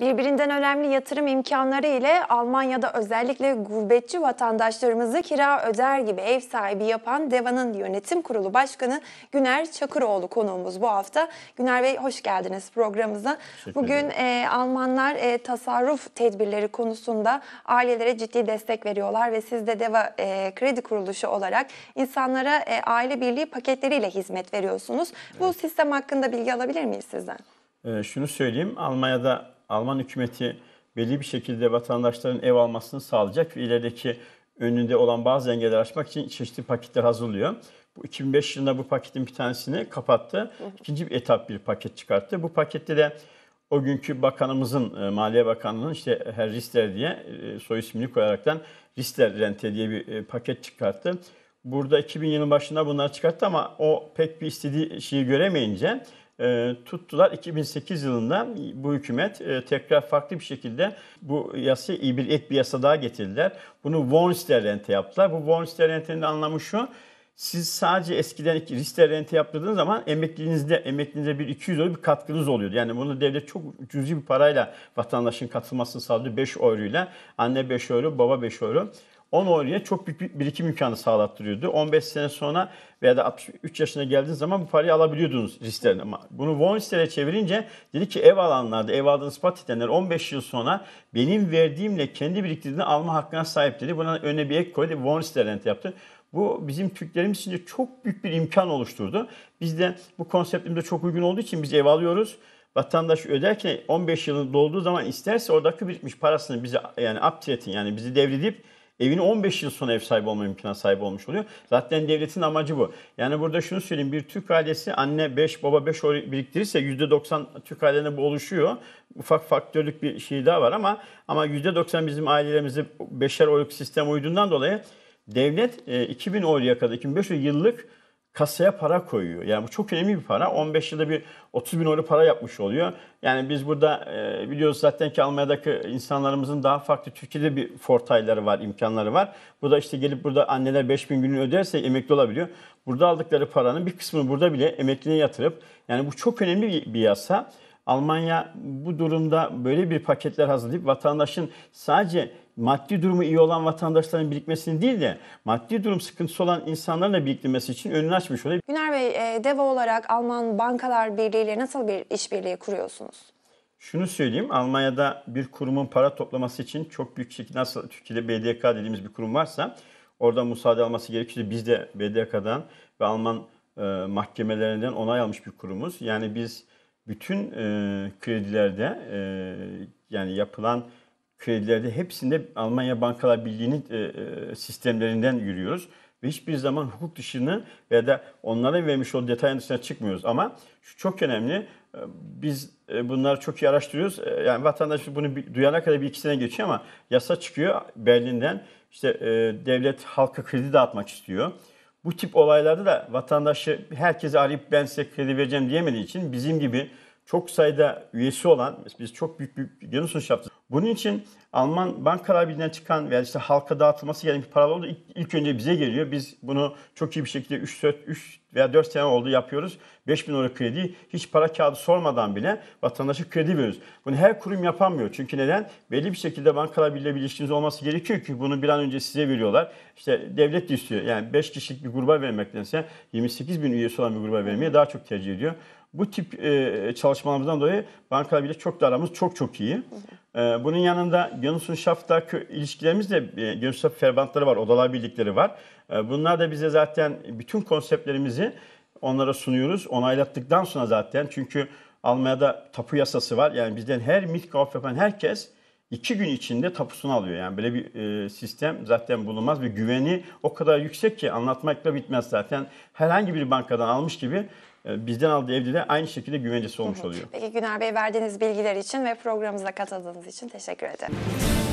Birbirinden önemli yatırım imkanları ile Almanya'da özellikle gurbetçi vatandaşlarımızı kira öder gibi ev sahibi yapan Deva'nın yönetim kurulu başkanı Güner Çakıroğlu konuğumuz bu hafta. Güner Bey hoş geldiniz programımıza. Bugün e, Almanlar e, tasarruf tedbirleri konusunda ailelere ciddi destek veriyorlar ve siz de Deva e, kredi kuruluşu olarak insanlara e, aile birliği paketleriyle hizmet veriyorsunuz. Evet. Bu sistem hakkında bilgi alabilir miyiz sizden? E, şunu söyleyeyim, Almanya'da Alman hükümeti belli bir şekilde vatandaşların ev almasını sağlayacak ve ilerideki önünde olan bazı engelleri aşmak için çeşitli paketler hazırlıyor. Bu 2005 yılında bu paketin bir tanesini kapattı. İkinci bir etap bir paket çıkarttı. Bu pakette de o günkü bakanımızın, e, Maliye Bakanlığı'nın işte her Rister diye e, soy ismini koyaraktan Rister rente diye bir e, paket çıkarttı. Burada 2000 yılın başında bunlar çıkarttı ama o pek bir istediği şeyi göremeyince e, tuttular. 2008 yılında bu hükümet e, tekrar farklı bir şekilde bu yasayı iyi bir ek bir yasa daha getirdiler. Bunu von Sterlente yaptılar. Bu von Sterlente'nin anlamı şu. Siz sadece eskiden riskler rente yaptırdığınız zaman emekliliğinizde emekliliğinize bir 200 euro bir katkınız oluyordu. Yani bunu devlet çok cüzi bir parayla vatandaşın katılmasını sağladı. 5 euroyla anne 5 euro, baba 5 euro. 10 oyuncuya çok büyük bir birikim imkanı sağlattırıyordu. 15 sene sonra veya da 63 yaşına geldiğiniz zaman bu parayı alabiliyordunuz risklerini. Ama bunu won listeye çevirince dedi ki ev alanlarda, ev aldığınız ispat edenler 15 yıl sonra benim verdiğimle kendi biriktirdiğini alma hakkına sahip dedi. Buna öne bir ek koydu. Won listeye yaptı. Bu bizim Türklerimiz için çok büyük bir imkan oluşturdu. Biz de bu konseptimde çok uygun olduğu için biz ev alıyoruz vatandaş öderken 15 yılın dolduğu zaman isterse oradaki birikmiş parasını bize yani uptretin yani bizi devredip evini 15 yıl sonra ev sahibi olma imkana sahip olmuş oluyor. Zaten devletin amacı bu. Yani burada şunu söyleyeyim. Bir Türk ailesi anne 5, baba 5 biriktirirse %90 Türk ailelerine bu oluşuyor. Ufak faktörlük bir şey daha var ama ama %90 bizim ailelerimizi beşer oyluk sistem uyduğundan dolayı devlet 2000 oyluya kadar 2500 yıllık kasaya para koyuyor. Yani bu çok önemli bir para. 15 yılda bir 30 bin euro para yapmış oluyor. Yani biz burada e, biliyoruz zaten ki Almanya'daki insanlarımızın daha farklı Türkiye'de bir fortayları var, imkanları var. Bu da işte gelip burada anneler 5 bin gününü öderse emekli olabiliyor. Burada aldıkları paranın bir kısmını burada bile emekliliğe yatırıp yani bu çok önemli bir yasa. Almanya bu durumda böyle bir paketler hazırlayıp vatandaşın sadece maddi durumu iyi olan vatandaşların birikmesini değil de maddi durum sıkıntısı olan insanların da biriktirmesi için önünü açmış oluyor. Güner Bey, e, DEVA olarak Alman Bankalar Birliği ile nasıl bir işbirliği kuruyorsunuz? Şunu söyleyeyim, Almanya'da bir kurumun para toplaması için çok büyük şekilde nasıl Türkiye'de BDK dediğimiz bir kurum varsa oradan müsaade alması gerekiyor. Biz de BDK'dan ve Alman e, mahkemelerinden onay almış bir kurumuz. Yani biz bütün e, kredilerde e, yani yapılan kredilerde hepsinde Almanya Bankalar Birliği'nin e, e, sistemlerinden yürüyoruz. Ve hiçbir zaman hukuk dışını veya da onlara vermiş olduğu detayın dışına çıkmıyoruz. Ama şu çok önemli. E, biz e, bunları çok iyi araştırıyoruz. E, yani vatandaş bunu duyana kadar bir iki sene geçiyor ama yasa çıkıyor Berlin'den. İşte devlet halka kredi dağıtmak istiyor bu tip olaylarda da vatandaşı herkese arayıp ben size kredi vereceğim diyemediği için bizim gibi çok sayıda üyesi olan biz çok büyük bir yanı yaptık. Bunun için Alman Bankalar Birliği'nden çıkan veya işte halka dağıtılması gereken bir paralar oldu. İlk, ilk önce bize geliyor. Biz bunu çok iyi bir şekilde 3, 4, 3 veya 4 sene oldu yapıyoruz. 5 bin euro kredi hiç para kağıdı sormadan bile vatandaşa kredi veriyoruz. Bunu her kurum yapamıyor. Çünkü neden? Belli bir şekilde Bankalar Birliği bir ilişkiniz olması gerekiyor ki bunu bir an önce size veriyorlar. İşte devlet de istiyor. Yani 5 kişilik bir gruba vermektense 28 bin üyesi olan bir gruba vermeye daha çok tercih ediyor. Bu tip e, çalışmalarımızdan dolayı bankalar bile çok da aramız çok çok iyi. E, bunun yanında Yunus'un şafta ilişkilerimiz de e, Yunus'un ferbantları var, odalar birlikleri var. E, bunlar da bize zaten bütün konseptlerimizi onlara sunuyoruz. Onaylattıktan sonra zaten çünkü Almanya'da tapu yasası var. Yani bizden her mitkaf yapan herkes iki gün içinde tapusunu alıyor. Yani böyle bir e, sistem zaten bulunmaz ve güveni o kadar yüksek ki anlatmakla bitmez zaten. Herhangi bir bankadan almış gibi ee, bizden aldığı evde de aynı şekilde güvencesi olmuş oluyor. Peki Güner Bey verdiğiniz bilgiler için ve programımıza katıldığınız için teşekkür ederim.